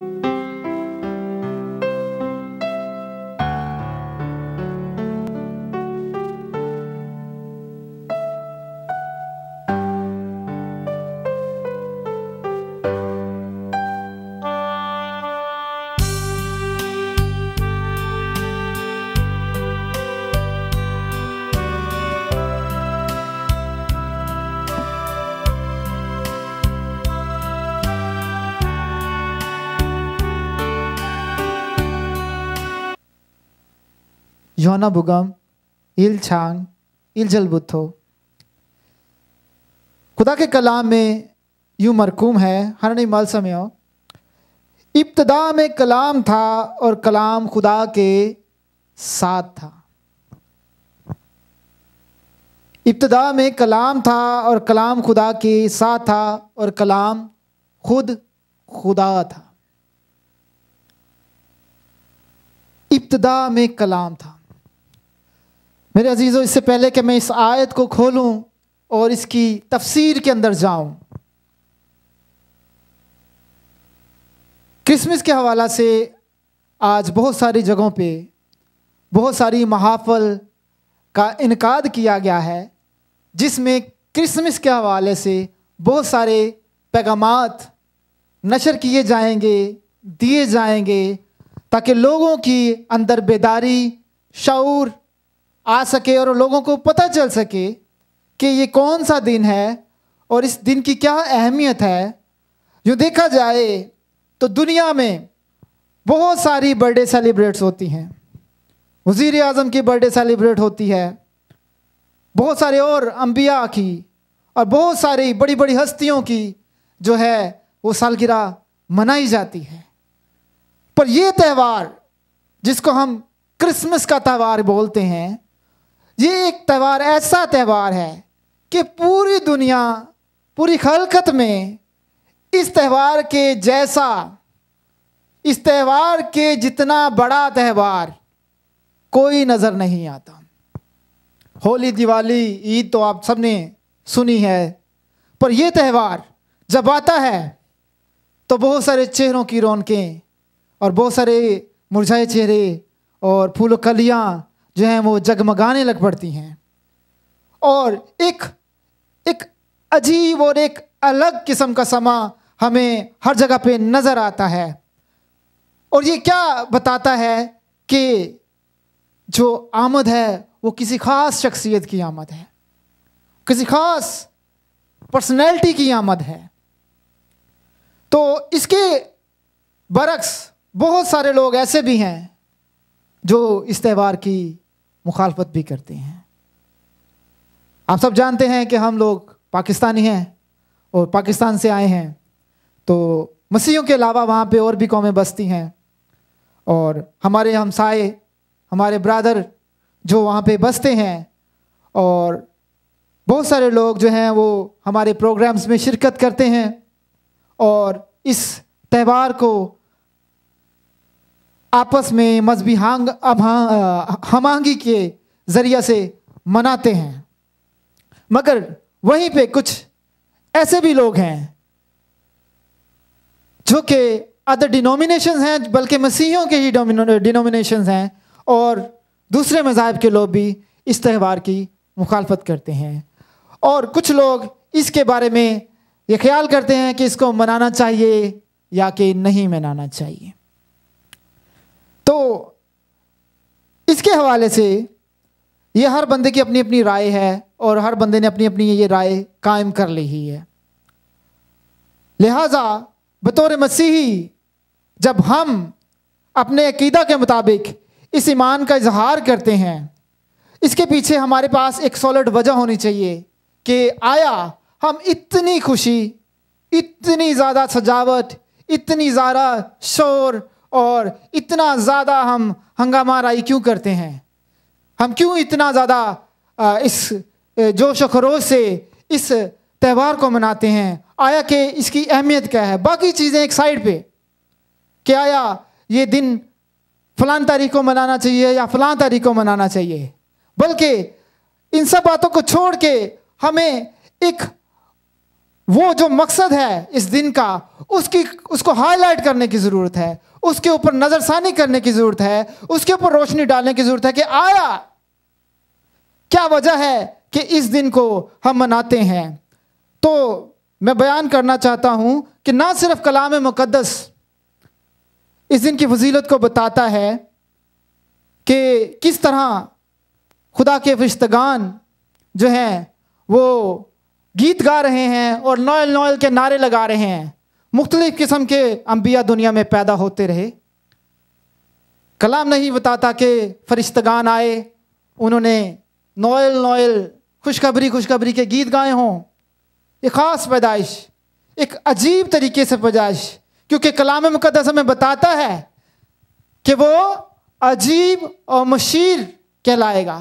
thank you योनाबुगम इल छांग इल जलबुथो खुदा के कलाम में यूं मरकूम है हर नहीं मल समयो इब्तदा में कलाम था और कलाम खुदा के साथ था इब्तदा में कलाम था और कलाम खुदा के साथ था और कलाम खुद खुदा था इब्तदा में कलाम था मेरे अजीज़ों इससे पहले कि मैं इस आयत को खोलूं और इसकी तफसीर के अंदर जाऊं क्रिसमस के हवाला से आज बहुत सारी जगहों पे बहुत सारी महाफल का इनका किया गया है जिसमें क्रिसमस के हवाले से बहुत सारे पैगाम नशर किए जाएंगे दिए जाएंगे ताकि लोगों की अंदर बेदारी शूर आ सके और लोगों को पता चल सके कि ये कौन सा दिन है और इस दिन की क्या अहमियत है जो देखा जाए तो दुनिया में बहुत सारी बर्थडे सेलिब्रेट्स होती हैं वज़ी अजम की बर्थडे सेलिब्रेट होती है बहुत सारे और अम्बिया की और बहुत सारी बड़ी बड़ी हस्तियों की जो है वो सालगिरह मनाई जाती है पर ये त्यौहार जिसको हम क्रिसमस का त्यौहार बोलते हैं ये एक त्यौहार ऐसा त्यौहार है कि पूरी दुनिया पूरी खलकत में इस त्यौहार के जैसा इस त्यौहार के जितना बड़ा त्यौहार कोई नज़र नहीं आता होली दिवाली ईद तो आप सबने सुनी है पर यह त्यौहार जब आता है तो बहुत सारे चेहरों की रौनकें और बहुत सारे मुरझाए चेहरे और फूल कलियाँ जो हैं वो जगमगाने लग पड़ती हैं और एक एक अजीब और एक अलग किस्म का समा हमें हर जगह पे नज़र आता है और ये क्या बताता है कि जो आमद है वो किसी ख़ास शख्सियत की आमद है किसी ख़ास पर्सनैलिटी की आमद है तो इसके बरक्स बहुत सारे लोग ऐसे भी हैं जो इस त्यौहार की मुखालफत भी करते हैं आप सब जानते हैं कि हम लोग पाकिस्तानी हैं और पाकिस्तान से आए हैं तो मसीहों के अलावा वहाँ पे और भी कौमें बसती हैं और हमारे हमसाए हमारे ब्रादर जो वहाँ पे बसते हैं और बहुत सारे लोग जो हैं वो हमारे प्रोग्राम्स में शिरकत करते हैं और इस त्यौहार को आपस में मजहबी हांग अब हाँ, हमांगी के ज़रिए से मनाते हैं मगर वहीं पे कुछ ऐसे भी लोग हैं जो कि अदर डिनोमिनेशन हैं बल्कि मसीहियों के ही डिनोमिनेशन हैं और दूसरे मज़ाहब के लोग भी इस त्यौहार की मुखालफत करते हैं और कुछ लोग इसके बारे में ये ख्याल करते हैं कि इसको मनाना चाहिए या कि नहीं मनाना चाहिए इसके हवाले से ये हर बंदे की अपनी अपनी राय है और हर बंदे ने अपनी अपनी ये राय कायम कर ली ही है लिहाजा बतौर मसीही जब हम अपने अकीदा के मुताबिक इस ईमान का इजहार करते हैं इसके पीछे हमारे पास एक सॉलिड वजह होनी चाहिए कि आया हम इतनी खुशी इतनी ज़्यादा सजावट इतनी ज़्यादा शोर और इतना ज़्यादा हम हंगामा राई क्यों करते हैं हम क्यों इतना ज़्यादा इस जोश व खरोश से इस त्यौहार को मनाते हैं आया कि इसकी अहमियत क्या है बाकी चीज़ें एक साइड पे कि आया ये दिन फलां तारीख को मनाना चाहिए या फलां तारीख को मनाना चाहिए बल्कि इन सब बातों को छोड़ के हमें एक वो जो मकसद है इस दिन का उसकी उसको हाईलाइट करने की ज़रूरत है उसके ऊपर नजरसानी करने की जरूरत है उसके ऊपर रोशनी डालने की जरूरत है कि आया क्या वजह है कि इस दिन को हम मनाते हैं तो मैं बयान करना चाहता हूं कि ना सिर्फ कलाम मुकदस इस दिन की फजीलत को बताता है कि किस तरह खुदा के फिश्तगान जो हैं वो गीत गा रहे हैं और नोयल नोयल के नारे लगा रहे हैं मुख्तलिफ किस्म के अम्बिया दुनिया में पैदा होते रहे कलाम नहीं बताता कि फरिश्तगान आए उन्होंने नोयल नोयल खुशखबरी खुशखबरी के गीत गाए हों एक ख़ास पैदाइश एक अजीब तरीके से पैदाइश क्योंकि कलाम मुकदस हमें बताता है कि वो अजीब और मशीर कहलाएगा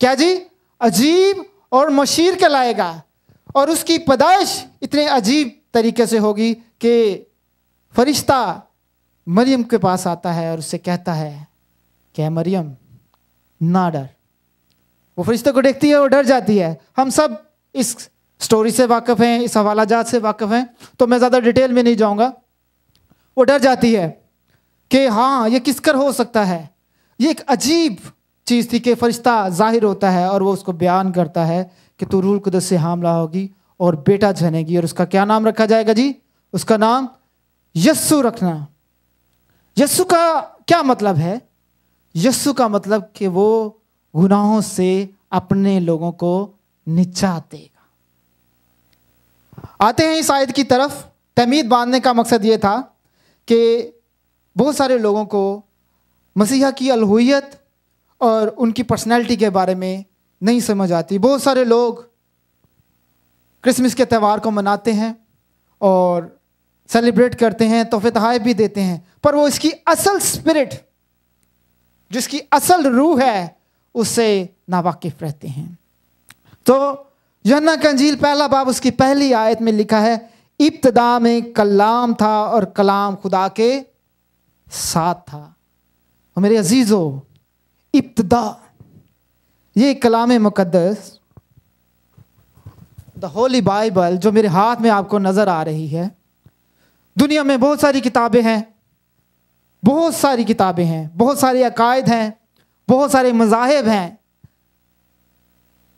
क्या जी अजीब और मशीर कहलाएगा और उसकी पैदाइश इतने अजीब तरीके से होगी कि फरिश्ता मरियम के पास आता है और उससे कहता है क्या मरियम ना डर वो फरिश्ते को देखती है और डर जाती है हम सब इस स्टोरी से वाकफ हैं इस हवाला जात से वाकफ़ हैं तो मैं ज़्यादा डिटेल में नहीं जाऊँगा वो डर जाती है कि हाँ ये किसकर हो सकता है ये एक अजीब चीज़ थी कि फ़रिश्ता जाहिर होता है और वो उसको बयान करता है कि तू रूल कुदस से हामला होगी और बेटा जनेगी और उसका क्या नाम रखा जाएगा जी उसका नाम यस्सु रखना यस्सु का क्या मतलब है यस्सु का मतलब कि वो गुनाहों से अपने लोगों को निचा देगा आते हैं इस आयत की तरफ तमीद बांधने का मकसद ये था कि बहुत सारे लोगों को मसीहा की अलहुत और उनकी पर्सनैलिटी के बारे में नहीं समझ आती बहुत सारे लोग क्रिसमस के त्यौहार को मनाते हैं और सेलिब्रेट करते हैं तोहफे तहाय भी देते हैं पर वो इसकी असल स्पिरिट जिसकी असल रूह है उससे नावाकिफ रहते हैं तो यन्ना कंजील पहला बाब उसकी पहली आयत में लिखा है इब्तदा में कलाम था और कलाम खुदा के साथ था और मेरे अजीज़ो इब्तदा ये कलाम मुकदस द होली बाइबल जो मेरे हाथ में आपको नज़र आ रही है दुनिया में बहुत सारी किताबें हैं बहुत सारी किताबें हैं बहुत सारे अकायद हैं बहुत सारे मजाहब हैं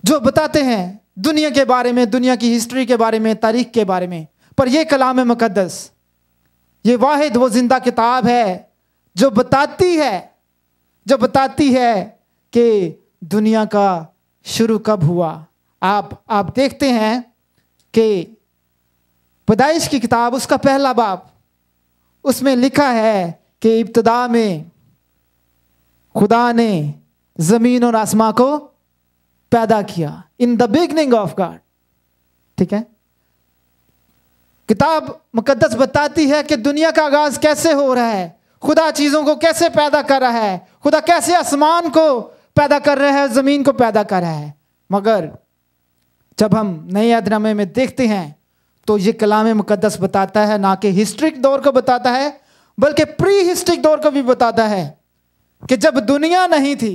जो बताते हैं दुनिया के बारे में दुनिया की हिस्ट्री के बारे में तारीख के बारे में पर यह कलाम मुकदस ये वाहिद वो जिंदा किताब है जो बताती है जो बताती है कि दुनिया का शुरू कब हुआ आप आप देखते हैं कि पैदाइश की किताब उसका पहला बाप उसमें लिखा है कि इब्तदा में खुदा ने ज़मीन और आसमां को पैदा किया in the beginning of God ठीक है किताब मुकद्दस बताती है कि दुनिया का आगाज कैसे हो रहा है खुदा चीज़ों को कैसे पैदा कर रहा है खुदा कैसे आसमान को पैदा कर रहा है ज़मीन को पैदा कर रहा है मगर जब हम नए अदनामे में देखते हैं तो ये कलाम मुकदस बताता है ना कि हिस्ट्रिक दौर को बताता है बल्कि प्री हिस्ट्रिक दौर को भी बताता है कि जब दुनिया नहीं थी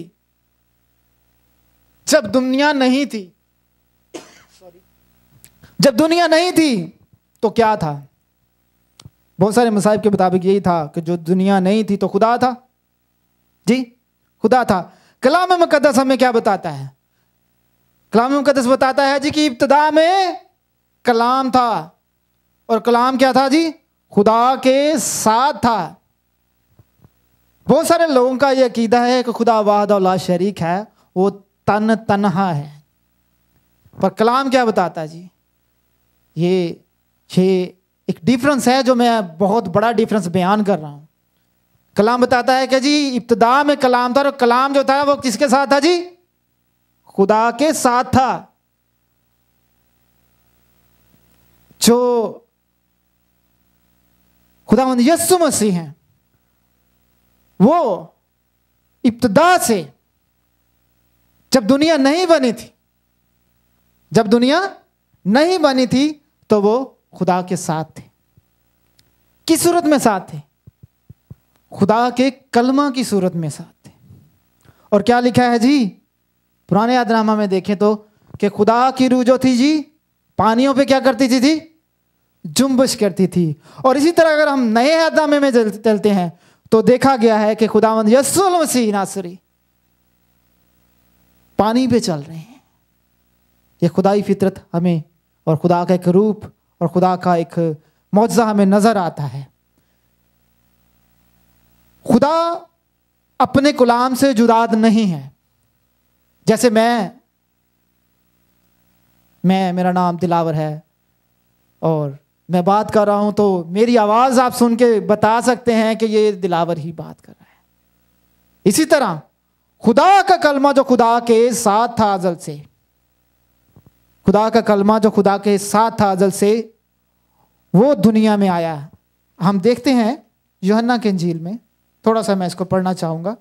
जब दुनिया नहीं थी जब दुनिया नहीं थी तो क्या था बहुत सारे मसाइब के मुताबिक यही था कि जो दुनिया नहीं थी तो खुदा था जी खुदा था कलाम मुकदस हमें क्या बताता है कलाम मुकदस बताता है जी कि इब्तदा में कलाम था और कलाम क्या था जी खुदा के साथ था बहुत सारे लोगों का यह अकीदा है कि खुदा वाहद ला शरीक है वो तन तनहा है पर कलाम क्या बताता है जी ये ये एक डिफरेंस है जो मैं बहुत बड़ा डिफरेंस बयान कर रहा हूँ कलाम बताता है कि जी इब्तदा में कलाम था और कलाम जो था वो किसके साथ था जी खुदा के साथ था जो खुदा यस्सु मसीह हैं वो इब्तदा से जब दुनिया नहीं बनी थी जब दुनिया नहीं बनी थी तो वो खुदा के साथ थे किस सूरत में साथ थे खुदा के कलमा की सूरत में साथ थे और क्या लिखा है जी पुराने आदनामा में देखें तो कि खुदा की रूह जो थी जी पानियों पे क्या करती थी जी जुम्बश करती थी और इसी तरह अगर हम नए अदामे में चलते हैं तो देखा गया है कि खुदावंद यसुल मसीह नासरी पानी पे चल रहे हैं यह खुदाई फितरत हमें और खुदा का एक रूप और खुदा का एक मुआवजा हमें नज़र आता है खुदा अपने गुलाम से जुदाद नहीं है जैसे मैं मैं मेरा नाम दिलावर है और मैं बात कर रहा हूं तो मेरी आवाज आप सुन के बता सकते हैं कि ये दिलावर ही बात कर रहा है इसी तरह खुदा का कलमा जो खुदा के साथ था अजल से खुदा का कलमा जो खुदा के साथ था अजल से वो दुनिया में आया हम देखते हैं योहन्ना के झील में थोड़ा सा मैं इसको पढ़ना चाहूँगा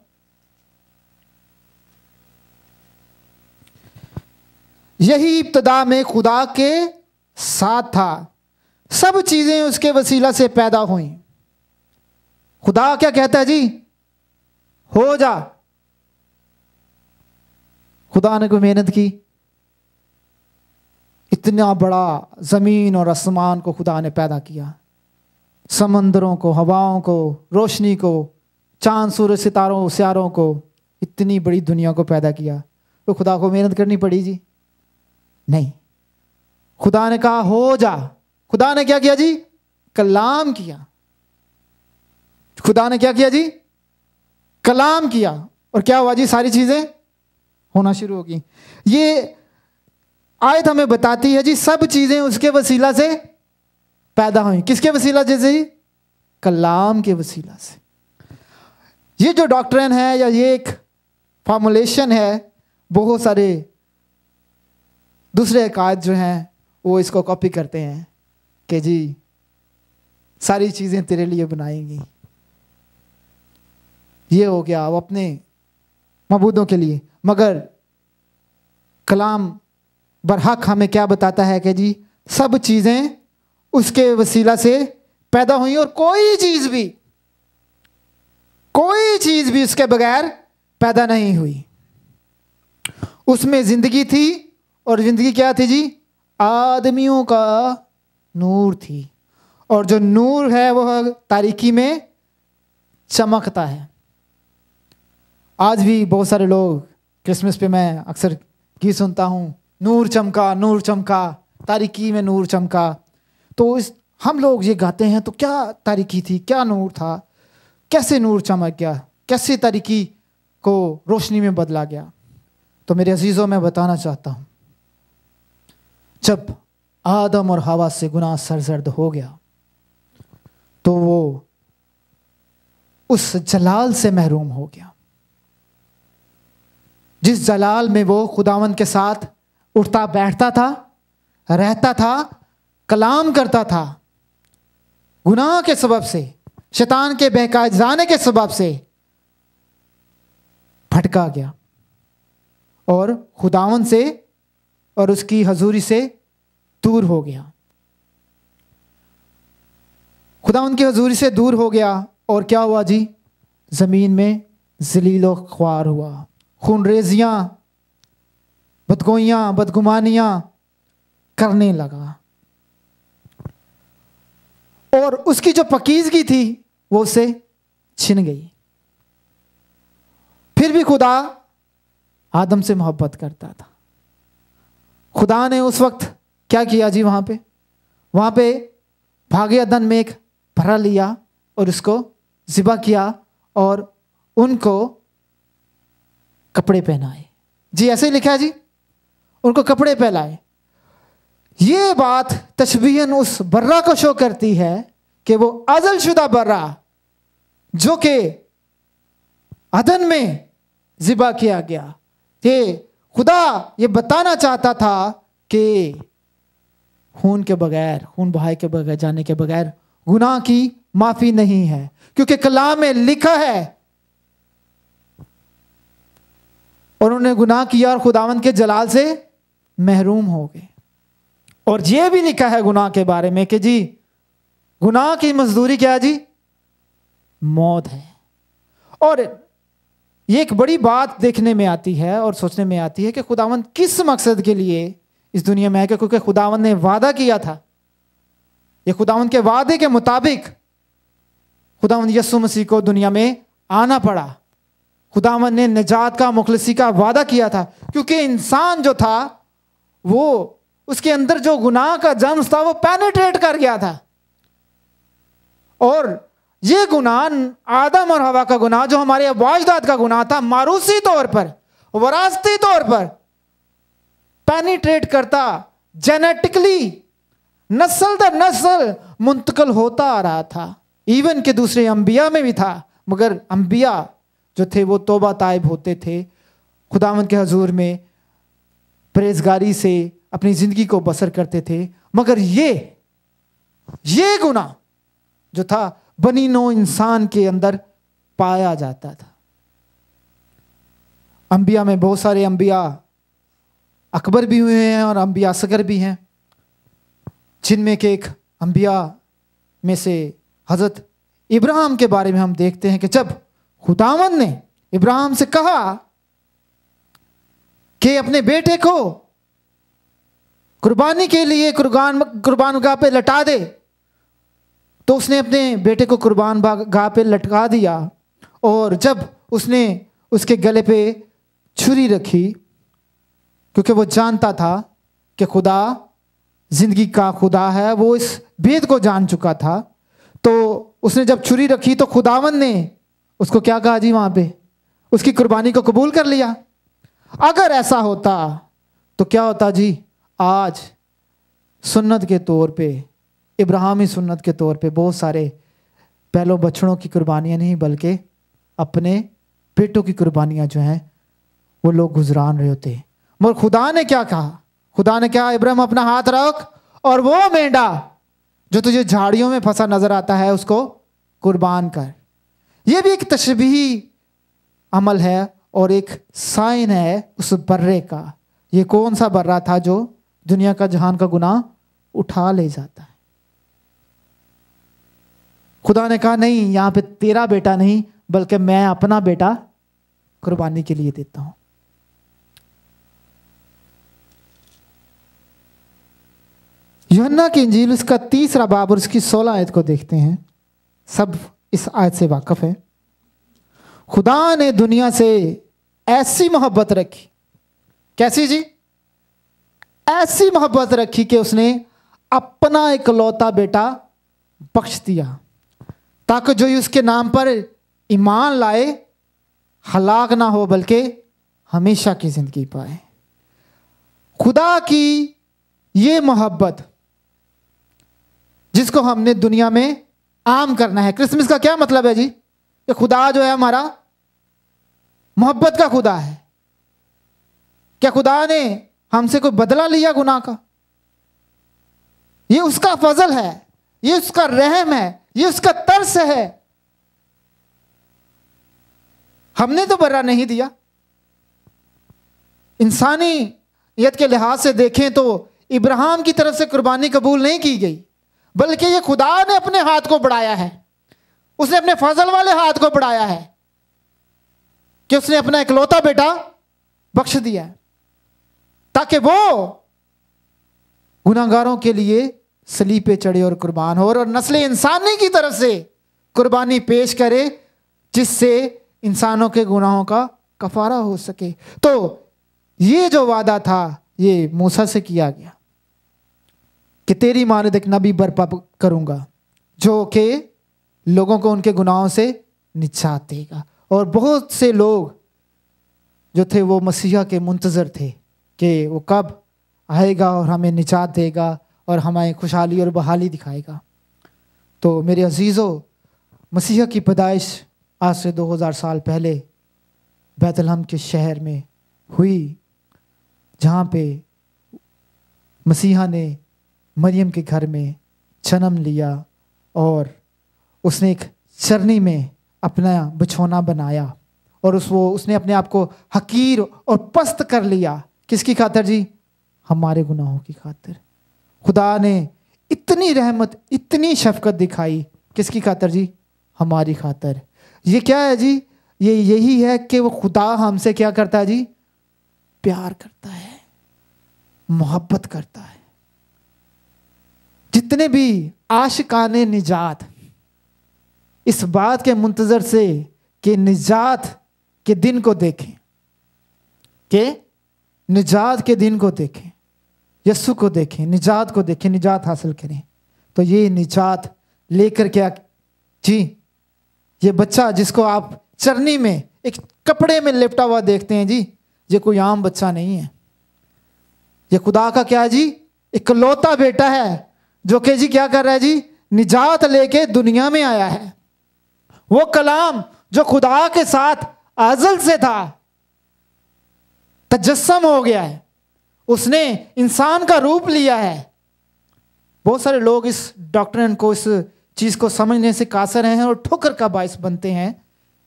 यही इब्तदा में खुदा के साथ था सब चीज़ें उसके वसीला से पैदा हुई खुदा क्या कहता है जी हो जा खुदा ने कोई मेहनत की इतना बड़ा ज़मीन और आसमान को खुदा ने पैदा किया समंदरों को हवाओं को रोशनी को चांद सूरज सितारों सियारों को इतनी बड़ी दुनिया को पैदा किया तो खुदा को मेहनत करनी पड़ी जी नहीं खुदा ने कहा हो जा खुदा ने क्या किया जी कलाम किया खुदा ने क्या किया जी कलाम किया और क्या हुआ जी सारी चीज़ें होना शुरू होगी ये आयत हमें बताती है जी सब चीज़ें उसके वसीला से पैदा हुई किसके वसीला जैसे जी कलाम के वसीला से ये जो डॉक्ट्रन है या ये एक फॉर्मुलेशन है बहुत सारे दूसरे कायद जो हैं वो इसको कॉपी करते हैं कि जी सारी चीज़ें तेरे लिए बनाएंगी ये हो गया अब अपने मबूदों के लिए मगर कलाम बरहक हमें क्या बताता है कि जी सब चीज़ें उसके वसीला से पैदा हुई और कोई चीज़ भी कोई चीज़ भी उसके बगैर पैदा नहीं हुई उसमें ज़िंदगी थी और ज़िंदगी क्या थी जी आदमियों का नूर थी और जो नूर है वह तारीकी में चमकता है आज भी बहुत सारे लोग क्रिसमस पे मैं अक्सर गीत सुनता हूँ नूर चमका नूर चमका तारीकी में नूर चमका तो इस हम लोग ये गाते हैं तो क्या तारीकी थी क्या नूर था कैसे नूर चमक गया कैसे तारीकी को रोशनी में बदला गया तो मेरे अजीज़ों मैं बताना चाहता हूँ जब आदम और हवा से गुनाह सरजर्द हो गया तो वो उस जलाल से महरूम हो गया जिस जलाल में वो खुदावन के साथ उठता बैठता था रहता था कलाम करता था गुनाह के सबब से शैतान के बहका जाने के सबब से भटका गया और खुदावन से और उसकी हजूरी से दूर हो गया खुदा उनकी हजूरी से दूर हो गया और क्या हुआ जी ज़मीन में जलीलो ख्वार हुआ खून बदगोइयां बदगोइयाँ करने लगा और उसकी जो पकीजगी थी वो उसे छिन गई फिर भी खुदा आदम से मोहब्बत करता था खुदा ने उस वक्त क्या किया जी वहां पे वहां पे धन में एक भरा लिया और उसको ज़िबा किया और उनको कपड़े पहनाए जी ऐसे ही लिखा है जी उनको कपड़े पहनाए ये बात तशबीहन उस बर्रा को शो करती है कि वो अजलशुदा बर्रा जो कि अदन में ज़िबा किया गया ये खुदा ये बताना चाहता था कि खून के बगैर खून बहाए के बगैर जाने के बगैर गुनाह की माफी नहीं है क्योंकि कलाम में लिखा है और उन्होंने गुनाह किया और खुदावन के जलाल से महरूम हो गए और यह भी लिखा है गुनाह के बारे में कि जी गुनाह की मजदूरी क्या जी मौत है और ये एक बड़ी बात देखने में आती है और सोचने में आती है कि खुदावंत किस मकसद के लिए इस दुनिया में आएगा क्योंकि खुदावन ने वादा किया था ये खुदावन के वादे के मुताबिक खुदावन यसु मसीह को दुनिया में आना पड़ा खुदावन ने निजात का मुखलसी का वादा किया था क्योंकि इंसान जो था वो उसके अंदर जो गुनाह का जन्म था वो पैनिट्रेट कर गया था और ये गुनाह आदम और हवा का गुनाह जो हमारे वाजदाद का गुनाह था मारूसी तौर पर वरासती तौर पर पेनिट्रेट करता जेनेटिकली नस्ल दर नस्ल मुंतकल होता आ रहा था इवन के दूसरे अंबिया में भी था मगर अंबिया जो थे वो तोबा तायब होते थे खुदावंत के हजूर में परहेजगारी से अपनी ज़िंदगी को बसर करते थे मगर ये ये गुना जो था बनी नो इंसान के अंदर पाया जाता था अंबिया में बहुत सारे अंबिया अकबर भी हुए हैं और अम्बिया सगर भी हैं जिनमें के एक अम्बिया में से हज़रत इब्राहिम के बारे में हम देखते हैं कि जब खुदावन ने इब्राहिम से कहा कि अपने बेटे को कुर्बानी के लिए कुर्बान कुर्बान गाह पे लटा दे तो उसने अपने बेटे को कुर्बान गाह पे लटका दिया और जब उसने उसके गले पे छुरी रखी क्योंकि वो जानता था कि खुदा जिंदगी का खुदा है वो इस भेद को जान चुका था तो उसने जब छुरी रखी तो खुदावन ने उसको क्या कहा जी वहाँ पे उसकी कुर्बानी को कबूल कर लिया अगर ऐसा होता तो क्या होता जी आज सुन्नत के तौर पे इब्राहिमी सुन्नत के तौर पे बहुत सारे पहलों बछड़ों की कुर्बानियां नहीं बल्कि अपने बेटों की कुर्बानियां जो हैं वो लोग गुजरान रहे होते हैं मगर खुदा ने क्या कहा खुदा ने कहा इब्राहिम अपना हाथ रख और वो मेंढा जो तुझे झाड़ियों में फंसा नजर आता है उसको कुर्बान कर यह भी एक तशबी अमल है और एक साइन है उस बर्रे का ये कौन सा बर्रा था जो दुनिया का जहान का गुना उठा ले जाता है खुदा ने कहा नहीं यहाँ पे तेरा बेटा नहीं बल्कि मैं अपना बेटा कुर्बानी के लिए देता हूँ योन्ना की इंजील उसका तीसरा बाब और उसकी सोलह आयत को देखते हैं सब इस आयत से वाकफ है खुदा ने दुनिया से ऐसी मोहब्बत रखी कैसी जी ऐसी मोहब्बत रखी कि उसने अपना इकलौता बेटा बख्श दिया ताकि जो उसके नाम पर ईमान लाए हलाक ना हो बल्कि हमेशा की जिंदगी पाए खुदा की ये मोहब्बत जिसको हमने दुनिया में आम करना है क्रिसमस का क्या मतलब है जी कि खुदा जो है हमारा मोहब्बत का खुदा है क्या खुदा ने हमसे कोई बदला लिया गुनाह का ये उसका फजल है ये उसका रहम है ये उसका तर्स है हमने तो बर्रा नहीं दिया इंसानियत के लिहाज से देखें तो इब्राहिम की तरफ से कुर्बानी कबूल नहीं की गई बल्कि ये खुदा ने अपने हाथ को बढ़ाया है उसने अपने फजल वाले हाथ को बढ़ाया है कि उसने अपना इकलौता बेटा बख्श दिया ताकि वो गुनागारों के लिए सलीपे चढ़े और कुर्बान हो और नस्ल इंसानी की तरफ से कुर्बानी पेश करे जिससे इंसानों के गुनाहों का कफारा हो सके तो ये जो वादा था ये मूसा से किया गया कि तेरी मानद एक नबी बर्पा करूँगा जो कि लोगों को उनके गुनाहों से निचात देगा और बहुत से लोग जो थे वो मसीहा के मुंतज़र थे कि वो कब आएगा और हमें निजात देगा और हमें खुशहाली और बहाली दिखाएगा तो मेरे अजीज़ों मसीहा की पैदाइश आज से 2000 साल पहले बैतलहम के शहर में हुई जहाँ पे मसीहा ने मरियम के घर में जन्म लिया और उसने एक चरनी में अपना बिछौना बनाया और उस वो उसने अपने आप को हकीर और पस्त कर लिया किसकी खातर जी हमारे गुनाहों की खातर खुदा ने इतनी रहमत इतनी शफकत दिखाई किसकी खातर जी हमारी खातर ये क्या है जी ये यही है कि वो खुदा हमसे क्या करता है जी प्यार करता है मोहब्बत करता है जितने भी आशिकान निजात इस बात के मुंतज़र से कि निजात के दिन को देखें कि निजात के दिन को देखें यस्सु को देखें निजात को देखें निजात हासिल करें तो ये निजात लेकर क्या जी ये बच्चा जिसको आप चरनी में एक कपड़े में लिपटा हुआ देखते हैं जी ये कोई आम बच्चा नहीं है ये खुदा का क्या है जी इकलौता बेटा है जो कि जी क्या कर रहा है जी निजात लेके दुनिया में आया है वो कलाम जो खुदा के साथ अजल से था तजस्म हो गया है उसने इंसान का रूप लिया है बहुत सारे लोग इस डॉक्टर को इस चीज़ को समझने से कासर हैं और ठोकर का बायस बनते हैं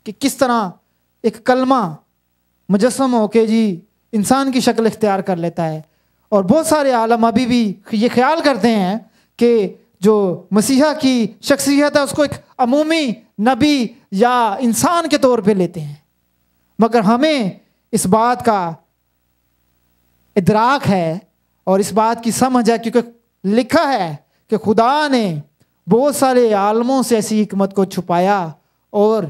कि किस तरह एक कलमा मुजस्म होके जी इंसान की शक्ल इख्तियार कर लेता है और बहुत सारे आलम अभी भी ये ख्याल करते हैं कि जो मसीहा की शख्सियत है उसको एक अमूमी नबी या इंसान के तौर पे लेते हैं मगर हमें इस बात का इदराक है और इस बात की समझ है क्योंकि लिखा है कि खुदा ने बहुत सारे आलमों से ऐसी हमत को छुपाया और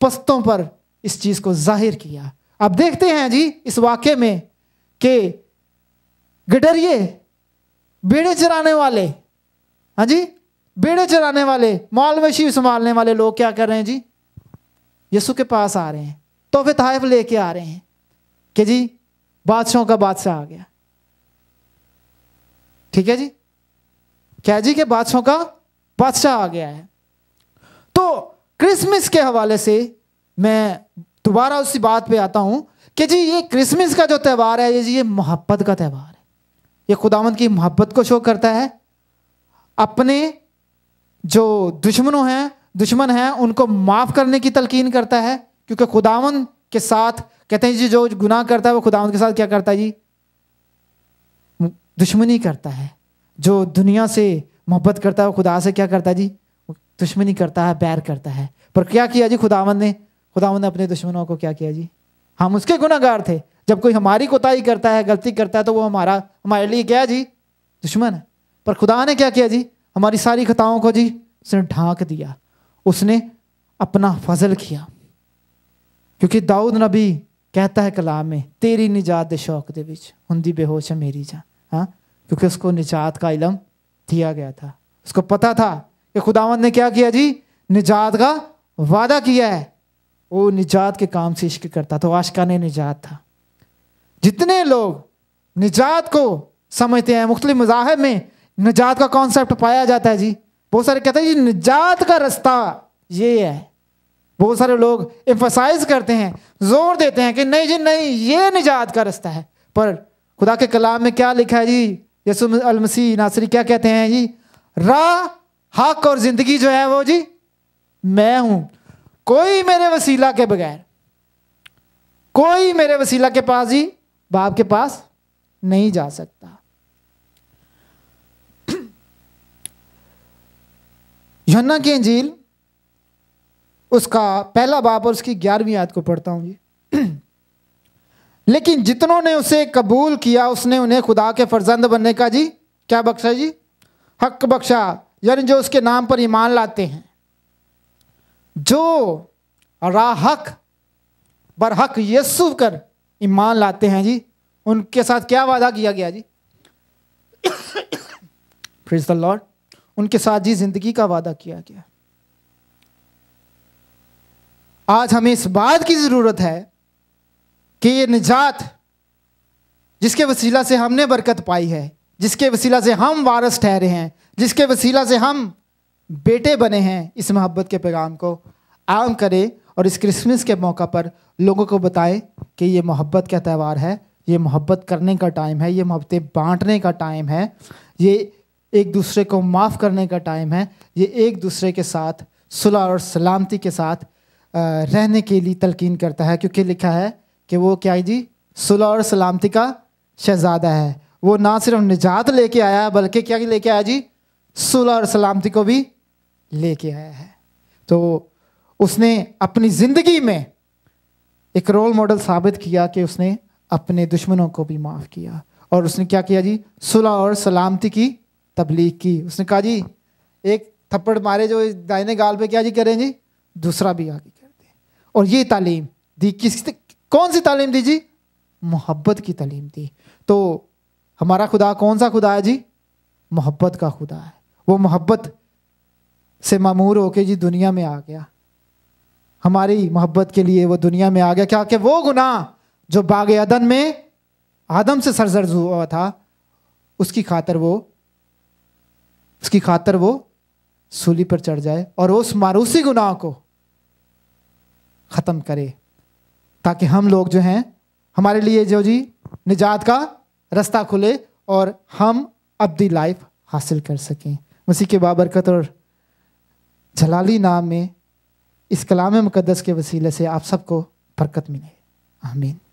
पस्तों पर इस चीज़ को जाहिर किया अब देखते हैं जी इस वाक्य में कि गडरिए बेड़े चराने वाले हाँ जी बेड़े चराने वाले माल में संभालने वाले लोग क्या कर रहे हैं जी यसु के पास आ रहे हैं तोहफे तहफ लेके आ रहे हैं कि जी बादशाहों का बादशाह आ गया ठीक है जी क्या जी के बादशाहों का बादशाह आ गया है तो क्रिसमस के हवाले से मैं दोबारा उसी बात पे आता हूं कि जी ये क्रिसमस का जो त्यौहार है ये जी ये मोहब्बत का त्यौहार ये खुदावंत की मोहब्बत को शो करता है अपने जो दुश्मनों हैं दुश्मन हैं उनको माफ़ करने की तलकीन करता है क्योंकि खुदावन के साथ कहते हैं जी जो गुनाह करता है वो खुदावन के साथ क्या करता है जी दुश्मनी करता है जो दुनिया से मोहब्बत करता है वो खुदा से क्या करता है जी दुश्मनी करता है बैर करता है पर क्या किया जी खुदावन ने खुदावन ने अपने दुश्मनों को क्या किया जी हम उसके गुनागार थे जब कोई हमारी कोताही करता है गलती करता है तो वो हमारा हमारे लिए क्या जी दुश्मन है पर खुदा ने क्या किया जी हमारी सारी खताओं को जी उसने ढांक दिया उसने अपना फजल किया क्योंकि दाऊद नबी कहता है कलाम में तेरी निजात दे शौक दे बीच हुंदी बेहोश है मेरी जान हाँ क्योंकि उसको निजात का इलम दिया गया था उसको पता था कि खुदावंद ने क्या किया जी निजात का वादा किया है वो निजात के काम से इश्क करता तो आशका ने निजात था जितने लोग निजात को समझते हैं मुख्तलि मजाहब में निजात का कॉन्सेप्ट पाया जाता है जी बहुत सारे कहते हैं जी निजात का रास्ता ये है बहुत सारे लोग एम्फोसाइज करते हैं जोर देते हैं कि नहीं जी नहीं ये निजात का रास्ता है पर खुदा के कलाम में क्या लिखा है जी यसु अलमसी नासरी क्या कहते हैं जी राह हक और ज़िंदगी जो है वो जी मैं हूँ कोई मेरे वसीला के बगैर कोई मेरे वसीला के पास जी बाप के पास नहीं जा सकता यन्ना की अंजील उसका पहला बाप और उसकी ग्यारहवीं याद को पढ़ता हूं जी लेकिन जितनों ने उसे कबूल किया उसने उन्हें खुदा के फर्जंद बनने का जी क्या बख्शा जी हक बख्शा यानी जो उसके नाम पर ईमान लाते हैं जो राहक बरहक यस्सु कर ईमान लाते हैं जी उनके साथ क्या वादा किया गया जी प्रेज द लॉर्ड उनके साथ जी जिंदगी का वादा किया गया आज हमें इस बात की ज़रूरत है कि ये निजात जिसके वसीला से हमने बरकत पाई है जिसके वसीला से हम वारस ठहरे हैं जिसके वसीला से हम बेटे बने हैं इस मोहब्बत के पैगाम को आम करें और इस क्रिसमस के मौका पर लोगों को बताएं कि ये मोहब्बत का त्यौहार है ये मोहब्बत करने का टाइम है ये मोहब्बतें बांटने का टाइम है ये एक दूसरे को माफ़ करने का टाइम है ये एक दूसरे के साथ सुलह और सलामती के साथ रहने के लिए तलकिन करता है क्योंकि लिखा है कि वो क्या है जी सुलह और सलामती का शहजादा है वो ना सिर्फ निजात लेके आया है बल्कि क्या लेके आया जी सुलह और सलामती को भी लेके आया है तो उसने अपनी ज़िंदगी में एक रोल मॉडल साबित किया कि उसने अपने दुश्मनों को भी माफ़ किया और उसने क्या किया जी सुलह और सलामती की तबलीग की उसने कहा जी एक थप्पड़ मारे जो दाइने गाल पे क्या जी करें जी दूसरा भी आगे कर दें और ये तालीम दी किस कौन सी तालीम दी जी मोहब्बत की तालीम दी तो हमारा खुदा कौन सा खुदा है जी मोहब्बत का खुदा है वो मोहब्बत से मामूर होके जी दुनिया में आ गया हमारी मोहब्बत के लिए वो दुनिया में आ गया क्या कि वो गुनाह जो बाग अदन में आदम से सरजर्ज हुआ था उसकी खातर वो उसकी खातर वो सूली पर चढ़ जाए और उस मारूसी गुनाह को ख़त्म करे ताकि हम लोग जो हैं हमारे लिए जो जी निजात का रास्ता खुले और हम दी लाइफ हासिल कर सकें उसी के बाबरकत और जलाली नाम में इस कलाम मुकदस के वसीले से आप सबको बरकत मिले आमीन